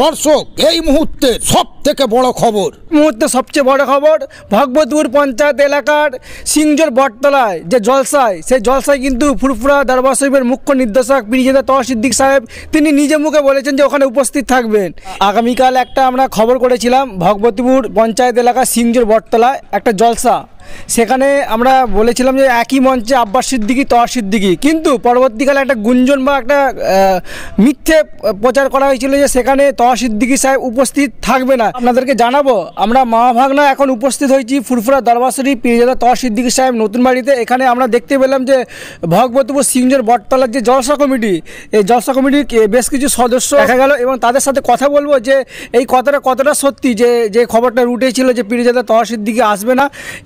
দর্শক এই মুহূর্তে সব থেকে বড় খবর মুহূর্তে সবচেয়ে বড় খবর ভগবতপুর পঞ্চায়েত এলাকার সিংজোর বটতলায় যে জলসায় সেই জলসায় কিন্তু ফুরফুরা দরবার সাহেবের মুখ্য নির্দেশক পিরিজেদা তহ সিদ্দিক সাহেব তিনি নিজে মুখে বলেছেন যে ওখানে উপস্থিত থাকবেন আগামীকাল একটা আমরা খবর করেছিলাম ভগবতপুর পঞ্চায়েত এলাকা সিংজোর বটতলায় একটা জলসা সেখানে আমরা বলেছিলাম যে একই মঞ্চে আব্বাস সিদ্দিকি তর সিদ্দিকি কিন্তু পরবর্তীকালে একটা গুঞ্জন বা একটা মিথ্যে প্রচার করা হয়েছিল যে সেখানে তর সিদ্দিকি সাহেব উপস্থিত থাকবে না আপনাদেরকে জানাবো আমরা মা ভাগনা এখন উপস্থিত হয়েছি ফুরফুরা দরবাসরী পিরিজাদা তর সিদ্দিকি সাহেব নতুন বাড়িতে এখানে আমরা দেখতে পেলাম যে ভগবতপুর সিংজোর বটতলার যে জলসা কমিটি এই জলসা কমিটির বেশ কিছু সদস্য দেখা গেল এবং তাদের সাথে কথা বলবো যে এই কথাটা কতটা সত্যি যে যে খবরটা রুটেছিল যে পীরজাদা সিদ্দিকি আসবে না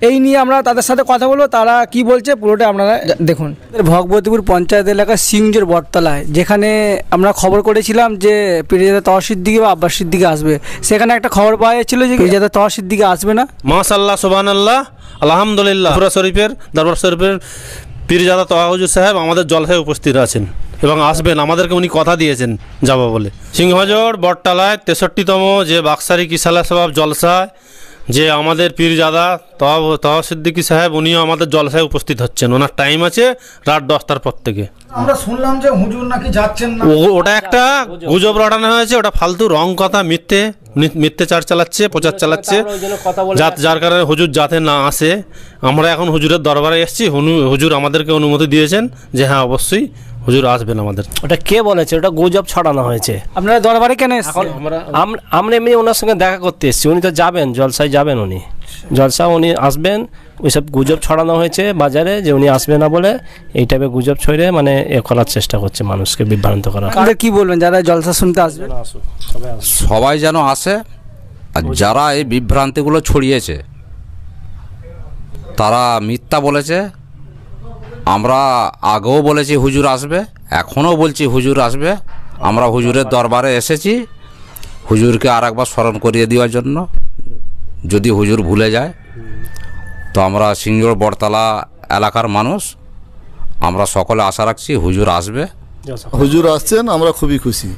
এই নিয়ে আমরা তাদের সাথে কথা বলবো তারা কি বলছে পুরোটা আপনারা দেখুন ভগবতীপুর পঞ্চায়েত এলাকা সিংজোর বটতলায় যেখানে আমরা খবর করেছিলাম যে পিরিজাদা তহসির দিকে বা আব্বাসির দিকে আসবে সেখানে একটা খবর পাওয়া যাচ্ছিল যে পিরিজাদা তহসির দিকে আসবে না মাসাল্লাহ সোবান আল্লাহ আলহামদুলিল্লাহ শরীফের দরবার শরীফের পিরিজাদা তহাজুর সাহেব আমাদের জলসায় উপস্থিত আছেন এবং আসবেন আমাদেরকে উনি কথা দিয়েছেন যাবো বলে সিংহজোর বটতলায় তেষট্টিতম যে বাক্সারি কিসালা সবাব জলসায় যে আমাদের পীরজাদা তহ তহ সিদ্দিকী সাহেব উনিও আমাদের জলসায় উপস্থিত হচ্ছেন ওনার টাইম আছে রাত দশটার পর থেকে আমরা শুনলাম যে হুজুর নাকি যাচ্ছেন ও- ওটা একটা গুজব রটানো হয়েছে ওটা ফালতু রং কথা মিথ্যে মিথ্যে চার চালাচ্ছে প্রচার চালাচ্ছে যাত- যার কারণে হুজুর যাতে না আসে আমরা এখন হুজুরের দরবারে এসেছি হুজুর আমাদেরকে অনুমতি দিয়েছেন যে হ্যাঁ অবশ্যই হুজুর আসবেন আমাদের ওটা কে বলেছে ওটা গুজব ছড়ানো হয়েছে আপনারা দরবারে কেন এখন আমরা আমরা এমনি ওনার সঙ্গে দেখা করতে এসেছি উনি তো যাবেন জলসায় যাবেন উনি জলসা উনি আসবেন ওইসব গুজব ছড়ানো হয়েছে বাজারে যে উনি আসবে না বলে এই টাইপের গুজব ছড়ে মানে এ করার চেষ্টা করছে মানুষকে বিভ্রান্ত করা কি বলবেন যারা জলসা শুনতে আসবে সবাই যেন আসে আর যারা এই বিভ্রান্তিগুলো ছড়িয়েছে তারা মিথ্যা বলেছে আমরা আগেও বলেছি হুজুর আসবে এখনও বলছি হুজুর আসবে আমরা হুজুরের দরবারে এসেছি হুজুরকে আর একবার স্মরণ করিয়ে দেওয়ার জন্য যদি হুজুর ভুলে যায় তো আমরা সিঙ্গুর বড়তলা এলাকার মানুষ আমরা সকলে আশা রাখছি হুজুর আসবে হুজুর আসছেন আমরা খুবই খুশি